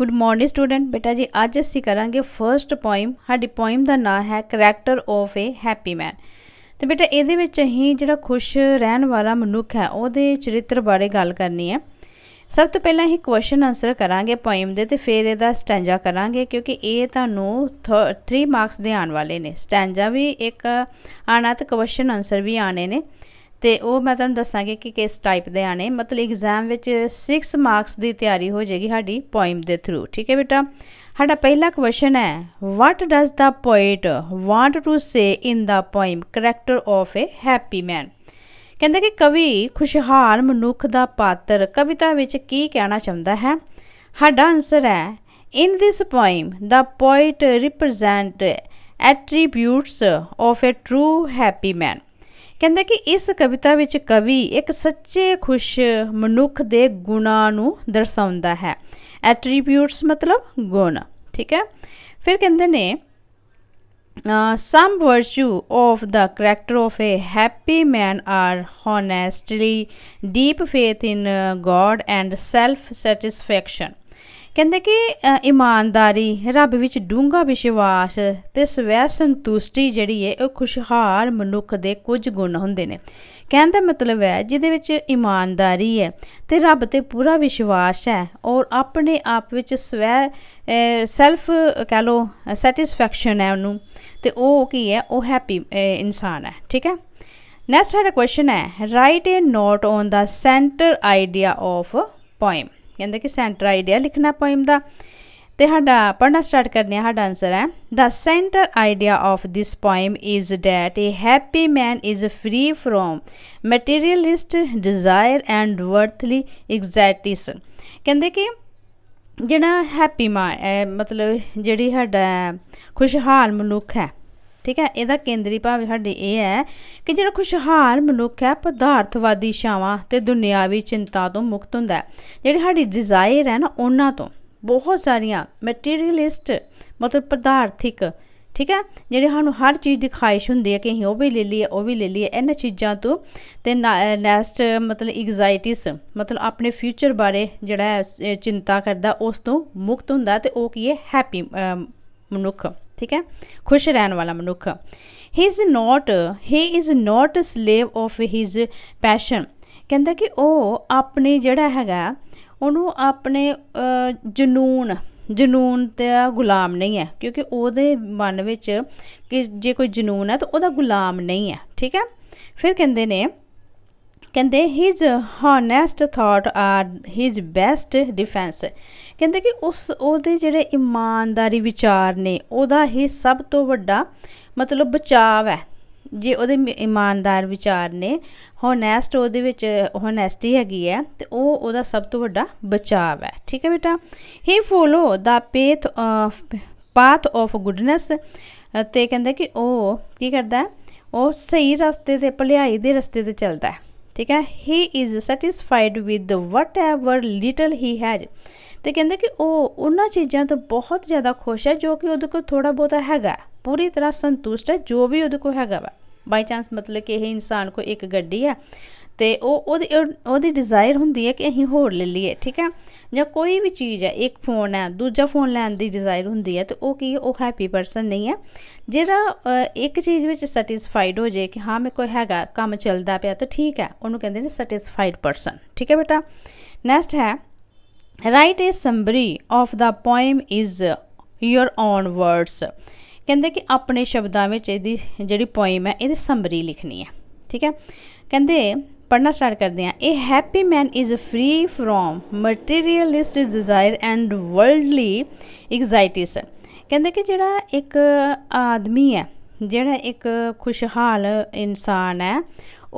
good morning student ਬੇਟਾ ਜੀ ਅੱਜ ਅਸੀਂ ਕਰਾਂਗੇ ਫਰਸਟ ਪੋਇਮ ਸਾਡੀ ਪੋਇਮ ਦਾ ਨਾਮ ਹੈ character of a happy man ਤੇ ਬੇਟਾ ਇਹਦੇ ਵਿੱਚ ਅਸੀਂ ਜਿਹੜਾ ਖੁਸ਼ ਰਹਿਣ ਵਾਲਾ ਮਨੁੱਖ ਹੈ ਉਹਦੇ ਚਰਿੱਤਰ ਬਾਰੇ ਗੱਲ ਕਰਨੀ ਹੈ ਸਭ ਤੋਂ ਪਹਿਲਾਂ ਅਸੀਂ ਕੁਐਸਚਨ ਆਨਸਰ ਕਰਾਂਗੇ ਪੋਇਮ ਦੇ ਤੇ ਫਿਰ ਇਹਦਾ ਸਟੈਂਜਾ ਕਰਾਂਗੇ ਕਿਉਂਕਿ ਇਹ ਤੁਹਾਨੂੰ 3 ਮਾਰਕਸ ਦੇ ਆਉਣ ਵਾਲੇ ਨੇ ਸਟੈਂਜਾ ਵੀ ਇੱਕ ਆਣਾ ਤੇ ਕੁਐਸਚਨ ਆਨਸਰ ਵੀ ਆਣੇ ਨੇ ਤੇ ਉਹ ਮੈਂ ਤੁਹਾਨੂੰ ਦੱਸਾਂਗੀ ਕਿ ਕਿਸ ਟਾਈਪ ਦੇ ਆਣੇ ਮਤਲਬ ਐਗਜ਼ਾਮ ਵਿੱਚ 6 ਮਾਰਕਸ ਦੀ ਤਿਆਰੀ ਹੋ ਜਾਏਗੀ ਸਾਡੀ ਪੋਇਮ ਦੇ ਥਰੂ ਠੀਕ ਹੈ ਬੇਟਾ ਸਾਡਾ ਪਹਿਲਾ ਕੁਐਸਚਨ ਹੈ what does the poet want to say in the poem character of a happy man ਕਹਿੰਦਾ ਕਿ ਕਵੀ ਖੁਸ਼ਹਾਲ ਮਨੁੱਖ ਦਾ ਪਾਤਰ ਕਵਿਤਾ ਵਿੱਚ ਕੀ ਕਹਿਣਾ ਚਾਹੁੰਦਾ ਹੈ ਸਾਡਾ ਆਨਸਰ ਹੈ in this poem the poet represent attributes of a true happy man ਕਹਿੰਦਾ ਕਿ ਇਸ ਕਵਿਤਾ ਵਿੱਚ ਕਵੀ ਇੱਕ ਸੱਚੇ ਖੁਸ਼ ਮਨੁੱਖ ਦੇ ਗੁਣਾਂ ਨੂੰ ਦਰਸਾਉਂਦਾ ਹੈ ਐਟਰੀਬਿਊਟਸ ਮਤਲਬ ਗੁਣ ਠੀਕ ਹੈ ਫਿਰ ਕਹਿੰਦੇ ਨੇ some virtue of the character of a happy man are honestly deep faith in God and self satisfaction ਕਹਿੰਦੇ ਕਿ ਇਮਾਨਦਾਰੀ ਰੱਬ ਵਿੱਚ ਡੂੰਘਾ ਵਿਸ਼ਵਾਸ ਤੇ ਸਵੈ ਸੰਤੁਸ਼ਟੀ ਜਿਹੜੀ ਹੈ ਉਹ ਖੁਸ਼ਹਾਲ ਮਨੁੱਖ ਦੇ ਕੁਝ ਗੁਣ ਹੁੰਦੇ ਨੇ ਕਹਿਣ ਦਾ ਮਤਲਬ ਹੈ ਜਿਹਦੇ ਵਿੱਚ ਇਮਾਨਦਾਰੀ ਹੈ ਤੇ ਰੱਬ ਤੇ ਪੂਰਾ ਵਿਸ਼ਵਾਸ ਹੈ ਔਰ ਆਪਣੇ ਆਪ ਵਿੱਚ ਸਵੈ ਸੈਲਫ ਕਹ ਲੋ ਸੈਟੀਸਫੈਕਸ਼ਨ ਹੈ ਉਹਨੂੰ ਤੇ ਉਹ ਕੀ ਹੈ ਉਹ ਹੈਪੀ ਇਨਸਾਨ ਹੈ ਠੀਕ ਹੈ ਨੈਕਸਟ ਹੈ ਕੁਐਸਚਨ ਹੈ write a note on the centre idea of poem ਕਹਿੰਦੇ ਕਿ ਸੈਂਟਰ ਆਈਡੀਆ ਲਿਖਣਾ ਪੋਇਮ ਦਾ ਤੇ ਸਾਡਾ ਪੜਨਾ ਸਟਾਰਟ ਕਰਨੇ ਆ ਸਾਡਾ ਆਨਸਰ ਹੈ the centre idea of this poem is that a happy man is free from materialist desire and worldly anxieties ਕਹਿੰਦੇ ਕਿ ਜਿਹੜਾ ਹੈਪੀ ਮਾ ਮਤਲਬ ਜਿਹੜੀ ਸਾਡਾ ਖੁਸ਼ਹਾਲ ਮਨੁੱਖ ਹੈ ਠੀਕ ਹੈ ਇਹਦਾ ਕੇਂਦਰੀ ਭਾਵ ਸਾਡੇ ਇਹ ਹੈ ਕਿ ਜਿਹੜਾ ਖੁਸ਼ਹਾਲ ਮਨੁੱਖ ਹੈ ਪਦਾਰਥਵਾਦੀ ਸ਼ਾਵਾਂ ਤੇ ਦੁਨਿਆਵੀ ਚਿੰਤਾ ਤੋਂ ਮੁਕਤ ਹੁੰਦਾ ਹੈ ਜਿਹੜੀ ਸਾਡੀ ਡਿਜ਼ਾਇਰ ਹੈ ਨਾ ਉਹਨਾਂ ਤੋਂ ਬਹੁਤ ਸਾਰੀਆਂ ਮਟੀਰੀਅਲਿਸਟ ਮਤਲਬ ਪਦਾਰਥਿਕ ਠੀਕ ਹੈ ਜਿਹੜੇ ਸਾਨੂੰ ਹਰ ਚੀਜ਼ ਦੀ ਖਾਹਿਸ਼ ਹੁੰਦੀ ਹੈ ਕਿ ਅਸੀਂ ਉਹ ਵੀ ਲੈ ਲਈਏ ਉਹ ਵੀ ਲੈ ਲਈਏ ਇਹਨਾਂ ਚੀਜ਼ਾਂ ਤੋਂ ਤੇ ਨੈਸਟ ਮਤਲਬ ਐਗਜ਼ਾਈਟਿਸ ਮਤਲਬ ਆਪਣੇ ਫਿਊਚਰ ਬਾਰੇ ਜਿਹੜਾ ਚਿੰਤਾ ਕਰਦਾ ਉਸ ਤੋਂ ਮੁਕਤ ਹੁੰਦਾ ਤੇ ਉਹ ਕੀ ਹੈ ਹੈਪੀ ਮਨੁੱਖ ਠੀਕ ਹੈ ਖੁਸ਼ ਰਹਿਣ ਵਾਲਾ ਮਨੁੱਖ he is not he is not a slave of his passion ਕਹਿੰਦਾ ਕਿ ਉਹ ਆਪਣੇ ਜਿਹੜਾ ਹੈਗਾ ਉਹਨੂੰ ਆਪਣੇ ਜਨੂਨ ਜਨੂਨ ਤੇ ਗੁਲਾਮ ਨਹੀਂ ਹੈ ਕਿਉਂਕਿ ਉਹਦੇ ਮਨ ਵਿੱਚ ਕਿ ਜੇ ਕੋਈ ਜਨੂਨ ਹੈ ਤਾਂ ਉਹਦਾ ਗੁਲਾਮ ਨਹੀਂ ਹੈ ਠੀਕ ਹੈ ਫਿਰ ਕਹਿੰਦੇ ਨੇ ਕਹਿੰਦੇ his honest thought are his best defence ਕਹਿੰਦੇ ਕਿ ਉਸ ਉਹਦੇ ਜਿਹੜੇ ਇਮਾਨਦਾਰੀ ਵਿਚਾਰ ਨੇ ਉਹਦਾ ਹੀ ਸਭ ਤੋਂ ਵੱਡਾ ਮਤਲਬ ਬਚਾਵ ਹੈ ਜੇ ਉਹਦੇ ਇਮਾਨਦਾਰ ਵਿਚਾਰ ਨੇ ਹੋਨੈਸਟ ਉਹਦੇ ਵਿੱਚ ਹੋਨੈਸਟੀ ਹੈਗੀ ਹੈ ਤੇ ਉਹ ਉਹਦਾ ਸਭ ਤੋਂ ਵੱਡਾ ਬਚਾਵ ਹੈ ਠੀਕ ਹੈ ਬੇਟਾ he follow the path path of goodness ਤੇ ਕਹਿੰਦਾ ਕਿ ਉਹ ਕੀ ਕਰਦਾ ਉਹ ਸਹੀ ਰਸਤੇ ਤੇ ਭਲਾਈ ਦੇ ਰਸਤੇ ਤੇ ਚੱਲਦਾ ਹੈ ਠੀਕ ਹੈ he is satisfied with whatever little he has ਤੇ ਕਹਿੰਦੇ ਕਿ ਉਹ ਉਹਨਾਂ ਚੀਜ਼ਾਂ ਤੋਂ ਬਹੁਤ ਜ਼ਿਆਦਾ ਖੁਸ਼ ਹੈ ਜੋ ਕਿ ਉਹਦੇ ਕੋਲ ਥੋੜਾ ਬਹੁਤਾ ਹੈਗਾ ਪੂਰੀ ਤਰ੍ਹਾਂ ਸੰਤੁਸ਼ਟ ਹੈ ਜੋ ਵੀ ਉਹਦੇ ਕੋਲ ਹੈਗਾ ਵਾ ਬਾਈ ਚਾਂਸ ਮਤਲਬ ਕਿ ਇਹ ਇਨਸਾਨ ਕੋ ਇੱਕ ਗੱਡੀ ਹੈ ਤੇ ਉਹ ਉਹਦੀ ਉਹਦੀ ਡਿਜ਼ਾਇਰ ਹੁੰਦੀ ਹੈ ਕਿ ਅਸੀਂ ਹੋਰ ਲੈ ਲਈਏ ਠੀਕ ਹੈ ਜਾਂ ਕੋਈ ਵੀ ਚੀਜ਼ ਹੈ ਇੱਕ ਫੋਨ ਹੈ ਦੂਜਾ ਫੋਨ ਲੈਣ ਦੀ ਡਿਜ਼ਾਇਰ ਹੁੰਦੀ ਹੈ ਤੇ ਉਹ ਕੀ ਉਹ ਹੈਪੀ ਪਰਸਨ ਨਹੀਂ ਹੈ ਜਿਹੜਾ ਇੱਕ ਚੀਜ਼ ਵਿੱਚ ਸੈਟੀਸਫਾਈਡ ਹੋ ਜੇ ਕਿ ਹਾਂ ਮੇ ਕੋਲ ਹੈਗਾ ਕੰਮ ਚੱਲਦਾ ਪਿਆ ਤਾਂ ਠੀਕ ਹੈ ਉਹਨੂੰ ਕਹਿੰਦੇ ਨੇ ਸੈਟੀਸਫਾਈਡ ਪਰਸਨ ਠੀਕ ਹੈ ਬੇਟਾ ਨੈਕਸਟ ਹੈ ਰਾਈਟ ਇਸ summary of the poem is your own words ਕਹਿੰਦੇ ਕਿ ਆਪਣੇ ਸ਼ਬਦਾਂ ਵਿੱਚ ਇਹਦੀ ਜਿਹੜੀ ਪੋਇਮ ਹੈ ਇਹਦੀ ਸਮਰੀ ਲਿਖਣੀ ਹੈ ਠੀਕ ਹੈ ਕਹਿੰਦੇ ਪੜਨਾ ਸਟਾਰਟ ਕਰਦੇ ਹਾਂ ਇਹ happy man is free from materialist desire and worldly anxieties ਕਹਿੰਦੇ ਕਿ ਜਿਹੜਾ ਇੱਕ ਆਦਮੀ ਹੈ ਜਿਹੜਾ ਇੱਕ ਖੁਸ਼ਹਾਲ ਇਨਸਾਨ ਹੈ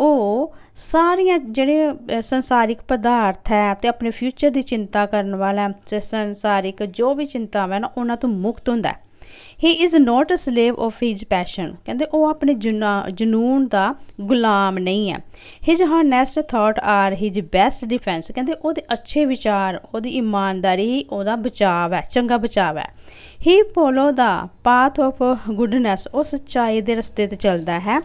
ਉਹ ਸਾਰੀਆਂ ਜਿਹੜੇ ਸੰਸਾਰਿਕ ਪਦਾਰਥ ਹੈ ਤੇ ਆਪਣੇ ਫਿਊਚਰ ਦੀ ਚਿੰਤਾ ਕਰਨ ਵਾਲਾ ਹੈ ਸੰਸਾਰਿਕ ਜੋ ਵੀ ਚਿੰਤਾਵਾਂ ਹਨ ਉਹਨਾਂ ਤੋਂ ਮੁਕਤ ਹੁੰਦਾ ਹੈ he is not a slave of his passion ਕਹਿੰਦੇ ਉਹ ਆਪਣੇ ਜਨੂਨ ਦਾ ਗੁਲਾਮ ਨਹੀਂ ਹੈ his honest thought are his best defence ਕਹਿੰਦੇ ਉਹਦੇ ਅੱਛੇ ਵਿਚਾਰ ਉਹਦੀ ਇਮਾਨਦਾਰੀ ਉਹਦਾ ਬਚਾਅ ਹੈ ਚੰਗਾ ਬਚਾਅ ਹੈ he follow the path of goodness ਉਹ ਸੱਚਾਈ ਦੇ ਰਸਤੇ ਤੇ ਚੱਲਦਾ ਹੈ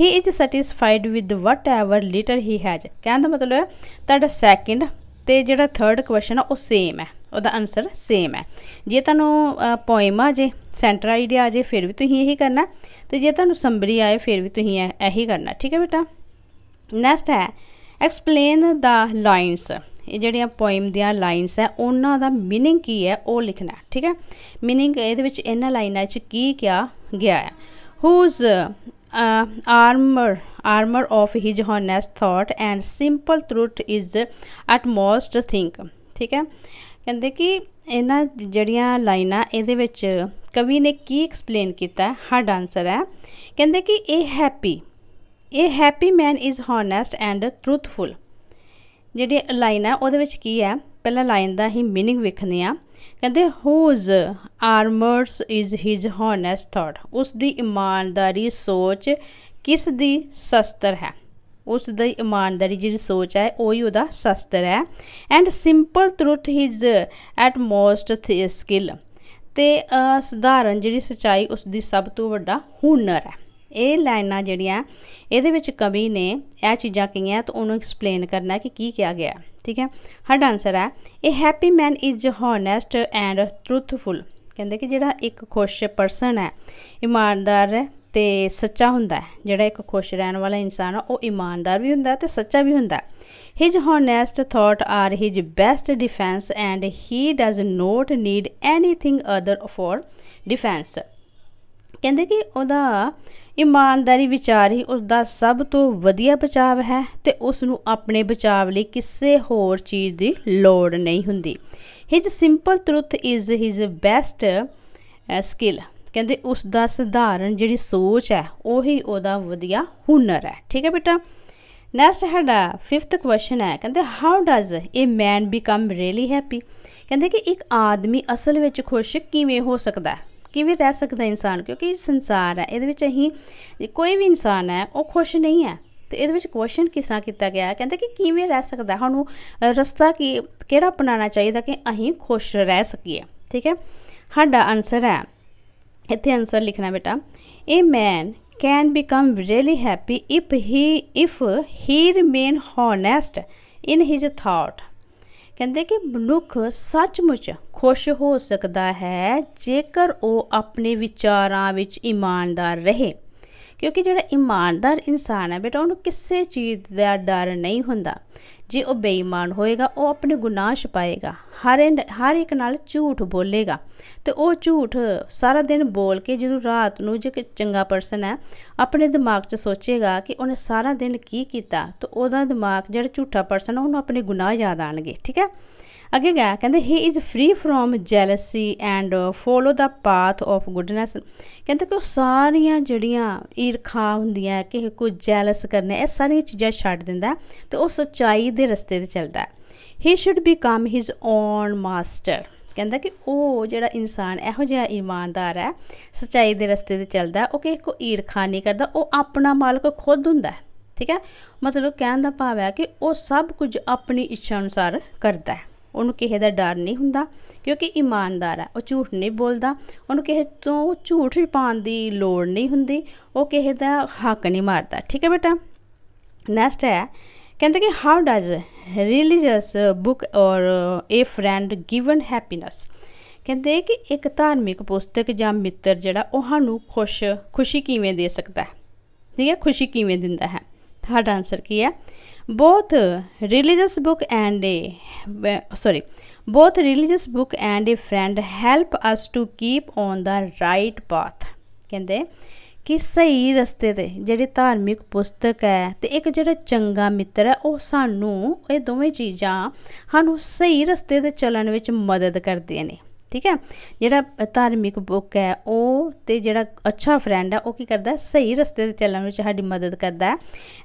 he is satisfied with whatever little he has ਕਹਿੰਦਾ ਮਤਲਬ ਤੁਹਾਡਾ ਸੈਕਿੰਡ ਤੇ ਜਿਹੜਾ ਥਰਡ ਕੁਐਸਚਨ ਆ ਉਹ ਸੇਮ ਹੈ ਉਹਦਾ ਆਨਸਰ ਸੇਮ ਹੈ ਜੇ ਤੁਹਾਨੂੰ ਪੋਇਮ ਆ ਜੇ ਸੈਂਟਰ ਆਈਡੀਆ ਆ ਜੇ ਫਿਰ ਵੀ ਤੁਸੀਂ ਇਹੀ ਕਰਨਾ ਤੇ ਜੇ ਤੁਹਾਨੂੰ ਸੰਬਰੀ ਆਏ ਫਿਰ ਵੀ ਤੁਸੀਂ ਇਹੀ ਕਰਨਾ ਠੀਕ ਹੈ ਬੇਟਾ ਨੈਕਸਟ ਹੈ ਐਕਸਪਲੇਨ ਦਾ ਲਾਈਨਸ ਇਹ ਜਿਹੜੀਆਂ ਪੋਇਮ ਦੀਆਂ ਲਾਈਨਸ ਹੈ ਉਹਨਾਂ ਦਾ मीनिंग ਕੀ ਹੈ ਉਹ ਲਿਖਣਾ ਠੀਕ ਹੈ मीनिंग ਇਹਦੇ ਵਿੱਚ ਇਹਨਾਂ ਲਾਈਨਾਂ 'ਚ ਕੀ ਕਿਹਾ ਗਿਆ ਹੈ whose armour armour of his honest thought and simple truth is utmost think ਠੀਕ ਹੈ ਕਹਿੰਦੇ ਕਿ ਇਹਨਾਂ ਜਿਹੜੀਆਂ ਲਾਈਨਾਂ ਇਹਦੇ ਵਿੱਚ ਕਵੀ ਨੇ ਕੀ ਐਕਸਪਲੇਨ ਕੀਤਾ ਹਾਰਡ ਆਨਸਰ ਹੈ ਕਹਿੰਦੇ ਕਿ ਇਹ ਹੈਪੀ ਇਹ happy man is honest and truthful ਜਿਹੜੀ ਲਾਈਨ ਹੈ ਉਹਦੇ ਵਿੱਚ ਕੀ ਹੈ ਪਹਿਲਾਂ ਲਾਈਨ ਦਾ ਹੀ मीनिंग ਵੇਖਨੇ ਆ ਕਹਿੰਦੇ whose armours is his honest thought ਉਸ ਦੀ ਇਮਾਨਦਾਰੀ ਸੋਚ ਕਿਸ ਦੀ ਸ਼ਸਤਰ ਹੈ ਉਸ ਦੀ ਇਮਾਨਦਾਰੀ ਜਿਹੜੀ ਸੋਚ ਹੈ ਉਹੀ ਉਹਦਾ ਸ਼ਸਤਰ ਹੈ and simple truth his utmost skill ਤੇ ਸਧਾਰਨ ਜਿਹੜੀ ਸਚਾਈ ਉਸ ਦੀ ਸਭ ਤੋਂ ਵੱਡਾ ਹੁਨਰ ਹੈ ਇਹ ਲਾਈਨਾਂ ਜਿਹੜੀਆਂ ਇਹਦੇ ਵਿੱਚ ਕਵੀ ਨੇ ਇਹ ਚੀਜ਼ਾਂ ਕਹੀਆਂ ਤਾਂ ਉਹਨੂੰ ਐਕਸਪਲੇਨ ਕਰਨਾ ਕਿ ਕੀ ਕਿਹਾ ਗਿਆ ਠੀਕ ਹੈ ਹਰ ਆਨਸਰ ਹੈ ਇਹ happy man is honest and truthful ਕਹਿੰਦੇ ਕਿ ਜਿਹੜਾ ਇੱਕ ਖੁਸ਼ ਪਰਸਨ ਹੈ ਇਮਾਨਦਾਰ ਹੈ ਤੇ ਸੱਚਾ ਹੁੰਦਾ ਜਿਹੜਾ ਇੱਕ ਖੁਸ਼ ਰਹਿਣ ਵਾਲਾ ਇਨਸਾਨ ਆ ਉਹ ਇਮਾਨਦਾਰ ਵੀ ਹੁੰਦਾ ਤੇ ਸੱਚਾ ਵੀ ਹੁੰਦਾ his honest thought are his best defence and he does not need anything other for defence ਕਹਿੰਦੇ ਕਿ ਉਹਦਾ ਇਮਾਨਦਾਰੀ ਵਿਚਾਰ ਹੀ ਉਸ ਦਾ ਸਭ ਤੋਂ ਵਧੀਆ ਬਚਾਵ ਹੈ ਤੇ ਉਸ ਨੂੰ ਆਪਣੇ ਬਚਾਵ ਲਈ ਕਿਸੇ ਹੋਰ ਚੀਜ਼ ਦੀ ਲੋੜ ਨਹੀਂ ਹੁੰਦੀ his simple truth is his best skill ਕਹਿੰਦੇ ਉਸ ਦਾ ਸਧਾਰਨ ਜਿਹੜੀ ਸੋਚ ਹੈ ਉਹੀ ਉਹਦਾ ਵਧੀਆ ਹੁਨਰ ਹੈ ਠੀਕ ਹੈ ਬੇਟਾ ਨੈਕਸਟ ਹੈਡਾ 5th ਕੁਐਸਚਨ ਹੈ ਕਹਿੰਦੇ how does a man become really happy ਕਹਿੰਦੇ ਕਿ ਇੱਕ ਆਦਮੀ ਅਸਲ ਵਿੱਚ ਖੁਸ਼ ਕਿਵੇਂ ਹੋ ਸਕਦਾ ਹੈ ਕਿਵੇਂ ਰਹਿ ਸਕਦਾ ਇਨਸਾਨ ਕਿਉਂਕਿ ਸੰਸਾਰ ਹੈ ਇਹਦੇ ਵਿੱਚ ਅਸੀਂ ਕੋਈ ਵੀ ਇਨਸਾਨ ਹੈ ਉਹ ਖੁਸ਼ ਨਹੀਂ ਹੈ ਤੇ ਇਹਦੇ ਵਿੱਚ ਕੁਐਸਚਨ ਕਿਸ ਤਰ੍ਹਾਂ ਕੀਤਾ ਗਿਆ ਹੈ ਕਹਿੰਦੇ ਕਿ ਕਿਵੇਂ ਰਹਿ ਸਕਦਾ ਸਾਨੂੰ ਰਸਤਾ ਕੀ ਕਿਹੜਾ ਅਪਣਾਉਣਾ ਚਾਹੀਦਾ ਕਿ ਅਸੀਂ ਖੁਸ਼ ਰਹਿ ਸਕੀਏ ਠੀਕ ਹੈ ਸਾਡਾ ਆਨਸਰ ਹੈ ਇੱਥੇ ਆਨਸਰ ਲਿਖਣਾ ਬੇਟਾ ਇਹ man can become really happy if he if he remain honest in his thought ਕਹਿੰਦੇ ਕਿ ਮਨੁੱਖ ਸੱਚਮੁੱਚ ਖੁਸ਼ ਹੋ ਸਕਦਾ ਹੈ ਜੇਕਰ ਉਹ ਆਪਣੇ ਵਿਚਾਰਾਂ ਵਿੱਚ ਇਮਾਨਦਾਰ ਰਹੇ ਕਿਉਂਕਿ ਜਿਹੜਾ ਇਮਾਨਦਾਰ ਇਨਸਾਨ ਹੈ ਬੇਟਾ ਉਹਨੂੰ ਕਿਸੇ ਚੀਜ਼ ਦਾ ਡਰ ਨਹੀਂ ਹੁੰਦਾ ਜੇ ਉਹ ਬੇਈਮਾਨ ਹੋਏਗਾ ਉਹ ਆਪਣੇ ਗੁਨਾਹ ਛਪਾਏਗਾ ਹਰ ਹਰ ਇੱਕ ਨਾਲ ਝੂਠ ਬੋਲੇਗਾ ਤੇ ਉਹ ਝੂਠ ਸਾਰਾ ਦਿਨ ਬੋਲ ਕੇ ਜਦੋਂ ਰਾਤ ਨੂੰ ਜੇ ਚੰਗਾ ਪਰਸਨ ਹੈ ਆਪਣੇ ਦਿਮਾਗ 'ਚ ਸੋਚੇਗਾ ਕਿ ਉਹਨੇ ਸਾਰਾ ਦਿਨ ਕੀ ਕੀਤਾ ਤਾਂ ਉਹਦਾ ਦਿਮਾਗ ਜਿਹੜਾ ਝੂਠਾ ਪਰਸਨ ਉਹਨੂੰ ਆਪਣੇ ਗੁਨਾਹ ਯਾਦ ਆਣਗੇ ਠੀਕ ਹੈ ਅੱਗੇ ਗਿਆ ਕਹਿੰਦੇ he is free from jealousy and follow the path of goodness ਕਹਿੰਦੇ ਕਿ ਉਹ ਸਾਰੀਆਂ ਜਿਹੜੀਆਂ ਈਰਖਾ ਹੁੰਦੀਆਂ ਕਿ ਕੋਈ ਜੈਲਸ ਕਰਨੇ ਇਹ ਸਾਰੀਆਂ ਚੀਜ਼ਾਂ ਛੱਡ ਦਿੰਦਾ ਤੇ ਉਹ ਸਚਾਈ ਦੇ ਰਸਤੇ ਤੇ ਚੱਲਦਾ he should become his own master ਕਹਿੰਦਾ ਕਿ ਉਹ ਜਿਹੜਾ ਇਨਸਾਨ ਇਹੋ ਜਿਹਾ ਇਮਾਨਦਾਰ ਹੈ ਸਚਾਈ ਦੇ ਰਸਤੇ ਤੇ ਚੱਲਦਾ ਉਹ ਕਿਸੇ ਕੋ ਈਰਖਾ ਨਹੀਂ ਕਰਦਾ ਉਹ ਆਪਣਾ ਮਾਲਕ ਖੁਦ ਹੁੰਦਾ ਠੀਕ ਹੈ ਮਤਲਬ ਕਹਿਣ ਦਾ ਭਾਵ ਹੈ ਕਿ ਉਹ ਸਭ ਕੁਝ ਆਪਣੀ ਇੱਛਾ ਅਨੁਸਾਰ ਕਰਦਾ ਹੈ ਉਹਨੂੰ ਕਿਸੇ ਦਾ ਡਰ ਨਹੀਂ ਹੁੰਦਾ ਕਿਉਂਕਿ ਇਮਾਨਦਾਰ ਆ ਉਹ ਝੂਠ ਨਹੀਂ ਬੋਲਦਾ ਉਹਨੂੰ ਕਿਸੇ ਤੋਂ ਝੂਠ ਪਾਣ ਦੀ ਲੋੜ ਨਹੀਂ ਹੁੰਦੀ ਉਹ ਕਿਸੇ ਦਾ ਹੱਕ ਨਹੀਂ ਮਾਰਦਾ ਠੀਕ ਹੈ ਬੇਟਾ ਨੈਕਸਟ ਹੈ ਕਹਿੰਦੇ ਕਿ ਹਾਊ ਡਜ਼ ਰਿਲੀਜੀਅਸ ਬੁੱਕ ਔਰ ਏ ਫਰੈਂਡ ਗਿਵਨ ਹੈਪੀਨੈਸ ਕਹਿੰਦੇ ਕਿ ਇੱਕ ਧਾਰਮਿਕ ਪੁਸਤਕ ਜਾਂ ਮਿੱਤਰ ਜਿਹੜਾ ਉਹ ਸਾਨੂੰ ਖੁਸ਼ ਖੁਸ਼ੀ ਕਿਵੇਂ ਦੇ ਸਕਦਾ ਹੈ ਠੀਕ ਹੈ ਖੁਸ਼ੀ ਕਿਵੇਂ ਦਿੰਦਾ ਹੈ ਤੁਹਾਡਾ ਆਨਸਰ ਕੀ ਹੈ both religious book and a sorry both religious book and a friend help us to keep on the right path ਕਹਿੰਦੇ ਕਿ ਸਹੀ ਰਸਤੇ ਤੇ ਜਿਹੜੀ ਧਾਰਮਿਕ ਪੁਸਤਕ ਹੈ ਤੇ ਇੱਕ ਜਿਹੜਾ ਚੰਗਾ ਮਿੱਤਰ ਹੈ ਉਹ ਸਾਨੂੰ ਇਹ ਦੋਵੇਂ ਚੀਜ਼ਾਂ ਸਾਨੂੰ ਸਹੀ ਰਸਤੇ ਤੇ ਚੱਲਣ ਵਿੱਚ ਮਦਦ ਕਰਦੀਆਂ ਨੇ ਠੀਕ ਹੈ ਜਿਹੜਾ ਧਾਰਮਿਕ ਬੁੱਕ ਹੈ ਉਹ ਤੇ ਜਿਹੜਾ ਅੱਛਾ ਫਰੈਂਡ ਹੈ ਉਹ ਕੀ ਕਰਦਾ ਸਹੀ ਰਸਤੇ ਤੇ ਚੱਲਣ ਵਿੱਚ ਸਾਡੀ ਮਦਦ ਕਰਦਾ ਹੈ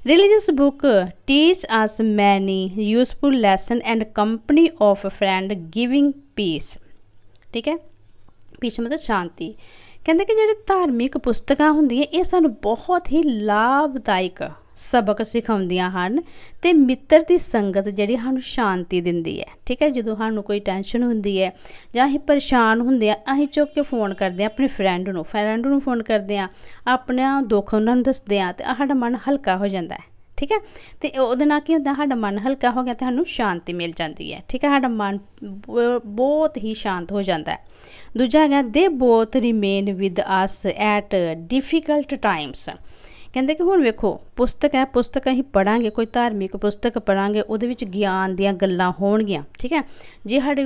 religious book teach us many useful lesson and company of a friend giving peace ਠੀਕ ਹੈ ਪੀਸ ਮਤਲਬ ਸ਼ਾਂਤੀ ਕਹਿੰਦੇ ਕਿ ਜਿਹੜੇ ਧਾਰਮਿਕ ਪੁਸਤਕਾਂ ਹੁੰਦੀਆਂ ਇਹ ਸਾਨੂੰ ਬਹੁਤ ਹੀ ਲਾਭਦਾਇਕ ਸਬਕ ਸਿਖਾਉਂਦੀਆਂ ਹਨ ਤੇ ਮਿੱਤਰ ਦੀ ਸੰਗਤ ਜਿਹੜੀ ਸਾਨੂੰ ਸ਼ਾਂਤੀ ਦਿੰਦੀ ਹੈ ਠੀਕ ਹੈ ਜਦੋਂ ਸਾਨੂੰ ਕੋਈ ਟੈਨਸ਼ਨ ਹੁੰਦੀ ਹੈ ਜਾਂ ਅਸੀਂ ਪਰੇਸ਼ਾਨ ਹੁੰਦੇ ਆ ਅਸੀਂ ਚੁੱਕ ਕੇ ਫੋਨ ਕਰਦੇ ਆ ਆਪਣੇ ਫਰੈਂਡ ਨੂੰ ਫਰੈਂਡ ਨੂੰ ਫੋਨ ਕਰਦੇ ਆ ਆਪਣਾ ਦੁੱਖ ਉਹਨਾਂ ਨੂੰ ਦੱਸਦੇ ਆ ਤੇ ਸਾਡਾ ਮਨ ਹਲਕਾ ਹੋ ਜਾਂਦਾ ਹੈ ਠੀਕ ਹੈ ਤੇ ਉਹਦੇ ਨਾਲ ਕੀ ਹੁੰਦਾ ਸਾਡਾ ਮਨ ਹਲਕਾ ਹੋ ਗਿਆ ਤੇ ਸਾਨੂੰ ਸ਼ਾਂਤੀ ਮਿਲ ਜਾਂਦੀ ਹੈ ਠੀਕ ਹੈ ਸਾਡਾ ਮਨ ਬਹੁਤ ਹੀ ਸ਼ਾਂਤ ਹੋ ਜਾਂਦਾ ਹੈ ਦੂਜਾ ਹੈਗਾ they both remain with us at difficult times ਕਹਿੰਦੇ ਕਿ ਹੁਣ ਵੇਖੋ ਪੁਸਤਕ ਹੈ ਪੁਸਤਕ ਅਸੀਂ ਪੜਾਂਗੇ ਕੋਈ ਧਾਰਮਿਕ ਪੁਸਤਕ ਪੜਾਂਗੇ ਉਹਦੇ ਵਿੱਚ ਗਿਆਨ ਦੀਆਂ ਗੱਲਾਂ ਹੋਣਗੀਆਂ ਠੀਕ ਹੈ ਜੇ ਸਾਡੀ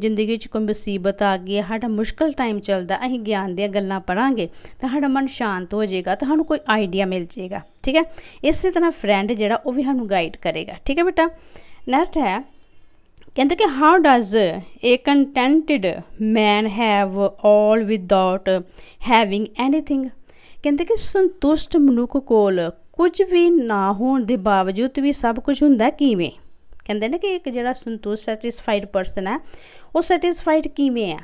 ਜ਼ਿੰਦਗੀ ਵਿੱਚ ਕੋਈ ਮੁਸੀਬਤ ਆ ਗਈ ਹੈ ਸਾਡਾ ਮੁਸ਼ਕਲ ਟਾਈਮ ਚੱਲਦਾ ਅਸੀਂ ਗਿਆਨ ਦੀਆਂ ਗੱਲਾਂ ਪੜਾਂਗੇ ਤਾਂ ਸਾਡਾ ਮਨ ਸ਼ਾਂਤ ਹੋ ਜਾਏਗਾ ਤਾਂ ਸਾਨੂੰ ਕੋਈ ਆਈਡੀਆ ਮਿਲ ਜਾਏਗਾ ਠੀਕ ਹੈ ਇਸੇ ਤਰ੍ਹਾਂ ਫਰੈਂਡ ਜਿਹੜਾ ਉਹ ਵੀ ਸਾਨੂੰ ਗਾਈਡ ਕਰੇਗਾ ਠੀਕ ਹੈ ਬੇਟਾ ਨੈਕਸਟ ਹੈ ਕਹਿੰਦੇ ਕਿ how does a contented man have all without having anything ਕਹਿੰਦੇ ਕਿ ਸੰਤੁਸ਼ਟ ਮਨੁੱਖ ਕੋਲ ਕੁਝ ਵੀ ਨਾ ਹੋਣ ਦੇ ਬਾਵਜੂਦ ਵੀ ਸਭ ਕੁਝ ਹੁੰਦਾ ਕਿਵੇਂ ਕਹਿੰਦੇ ਨੇ ਕਿ ਇੱਕ ਜਿਹੜਾ ਸੰਤੁਸ਼ਟ ਸੈਟੀਸਫਾਈਡ ਪਰਸਨ ਹੈ ਉਹ ਸੈਟੀਸਫਾਈਡ ਕਿਵੇਂ ਹੈ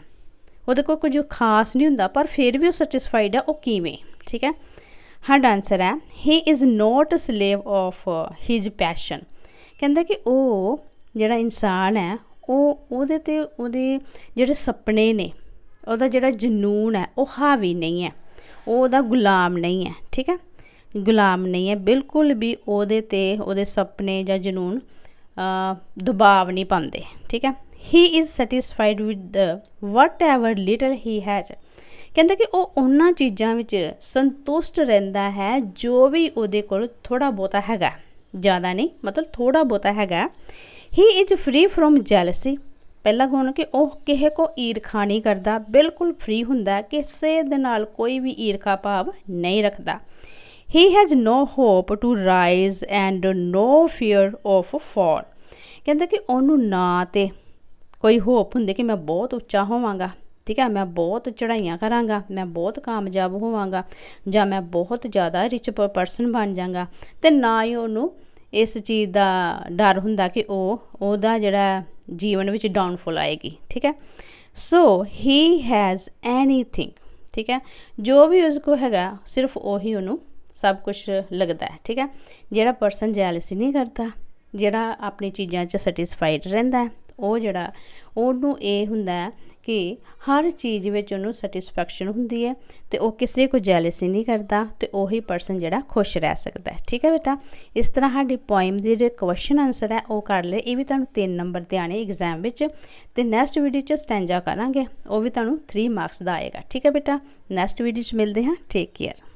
ਉਹਦੇ ਕੋਲ ਕੁਝ ਖਾਸ ਨਹੀਂ ਹੁੰਦਾ ਪਰ ਫਿਰ ਵੀ ਉਹ ਸੈਟੀਸਫਾਈਡ ਹੈ ਉਹ ਕਿਵੇਂ ਠੀਕ ਹੈ ਹਾਂ ਆਨਸਰ ਹੈ he is not a slave of his passion ਕਹਿੰਦਾ ਕਿ ਉਹ ਜਿਹੜਾ ਇਨਸਾਨ ਹੈ ਉਹ ਉਹਦੇ ਤੇ ਉਹਦੇ ਜਿਹੜੇ ਸੁਪਨੇ ਨੇ ਉਹਦਾ ਜਿਹੜਾ ਜਨੂਨ ਹੈ ਉਹ ਹਾਵੀ ਨਹੀਂ ਹੈ ਉਹ ਉਹਦਾ ਗੁਲਾਮ ਨਹੀਂ ਹੈ ਠੀਕ ਹੈ ਗੁਲਾਮ ਨਹੀਂ ਹੈ ਬਿਲਕੁਲ ਵੀ ਉਹਦੇ ਤੇ ਉਹਦੇ ਸੁਪਨੇ ਜਾਂ ਜਨੂਨ ਦਬਾਅ ਨਹੀਂ ਪਾਉਂਦੇ ਠੀਕ ਹੈ he is satisfied with whatever little he has ਕਹਿੰਦਾ ਕਿ ਉਹ ਉਹਨਾਂ ਚੀਜ਼ਾਂ ਵਿੱਚ ਸੰਤੁਸ਼ਟ ਰਹਿੰਦਾ ਹੈ ਜੋ ਵੀ ਉਹਦੇ ਕੋਲ ਥੋੜਾ ਬਹੁਤਾ ਹੈਗਾ ਜ਼ਿਆਦਾ ਨਹੀਂ ਮਤਲਬ ਥੋੜਾ ਬਹੁਤਾ ਹੈਗਾ he is free from jealousy ਪਹਿਲਾ ਗੁਣ ਕਿ ਉਹ ਕਿਸੇ ਕੋ ਈਰਖਾ ਨਹੀਂ ਕਰਦਾ ਬਿਲਕੁਲ ਫ੍ਰੀ ਹੁੰਦਾ ਕਿਸੇ ਦੇ ਨਾਲ ਕੋਈ ਵੀ ਈਰਖਾ ਭਾਵ ਨਹੀਂ ਰੱਖਦਾ he has no hope to rise and no fear of fall ਕਹਿੰਦਾ ਕਿ ਉਹਨੂੰ ਨਾ ਤੇ ਕੋਈ ਹੋਪ ਹੁੰਦੀ ਕਿ ਮੈਂ ਬਹੁਤ ਉੱਚਾ ਹੋਵਾਂਗਾ ਠੀਕ ਹੈ ਮੈਂ ਬਹੁਤ ਚੜ੍ਹਾਈਆਂ ਕਰਾਂਗਾ ਮੈਂ ਬਹੁਤ ਕਾਮਯਾਬ ਹੋਵਾਂਗਾ ਜਾਂ ਮੈਂ ਬਹੁਤ ਜ਼ਿਆਦਾ ਰਿਚ ਪਰਸਨ ਬਣ ਜਾਵਾਂਗਾ ਤੇ ਨਾ ਹੀ ਉਹਨੂੰ ਇਸ ਚੀਜ਼ ਦਾ ਡਰ ਹੁੰਦਾ ਕਿ ਉਹ ਉਹਦਾ ਜਿਹੜਾ ਜੀਵਨ ਵਿੱਚ ਡਾਊਨਫਾਲ ਆਏਗੀ ਠੀਕ ਹੈ ਸੋ ਹੀ ਹੈਜ਼ ਐਨੀਥਿੰਗ ਠੀਕ ਹੈ ਜੋ ਵੀ ਉਸ ਕੋ ਹੈਗਾ ਸਿਰਫ ਉਹੀ ਉਹਨੂੰ ਸਭ ਕੁਝ ਲੱਗਦਾ ਹੈ ਠੀਕ ਹੈ ਜਿਹੜਾ ਪਰਸਨ ਜੈਲਸੀ ਨਹੀਂ ਕਰਦਾ ਜਿਹੜਾ ਆਪਣੀ ਚੀਜ਼ਾਂ 'ਚ ਸੈਟੀਸਫਾਈਡ ਰਹਿੰਦਾ ਉਹ ਜਿਹੜਾ ਉਹਨੂੰ ਇਹ ਹੁੰਦਾ ਕਿ ਹਰ ਚੀਜ਼ ਵਿੱਚ ਉਹਨੂੰ ਸੈਟੀਸਫੈਕਸ਼ਨ ਹੁੰਦੀ ਹੈ ਤੇ ਉਹ ਕਿਸੇ ਕੋ ਜੈਲਸੀ ਨਹੀਂ ਕਰਦਾ ਤੇ ਉਹੀ ਪਰਸਨ ਜਿਹੜਾ ਖੁਸ਼ ਰਹਿ ਸਕਦਾ ਹੈ ਠੀਕ ਹੈ ਬੇਟਾ ਇਸ ਤਰ੍ਹਾਂ ਸਾਡੀ ਪੋਇਮ ਦੇ ਜਿਹੜੇ ਕੁਐਸਚਨ ਆਨਸਰ ਹੈ ਉਹ ਕਰ ਲਏ ਇਹ ਵੀ ਤੁਹਾਨੂੰ 3 ਨੰਬਰ ਤੇ ਆਣੇ ਐਗਜ਼ਾਮ ਵਿੱਚ ਤੇ ਨੈਕਸਟ ਵੀਡੀਓ 'ਚ ਸਟੈਂਜਾ ਕਰਾਂਗੇ ਉਹ ਵੀ ਤੁਹਾਨੂੰ 3 ਮਾਰਕਸ ਦਾ ਆਏਗਾ ਠੀਕ ਹੈ ਬੇਟਾ ਨੈਕਸਟ ਵੀਡੀਓ 'ਚ ਮਿਲਦੇ ਹਾਂ ਟੇਕ ਕੇਅਰ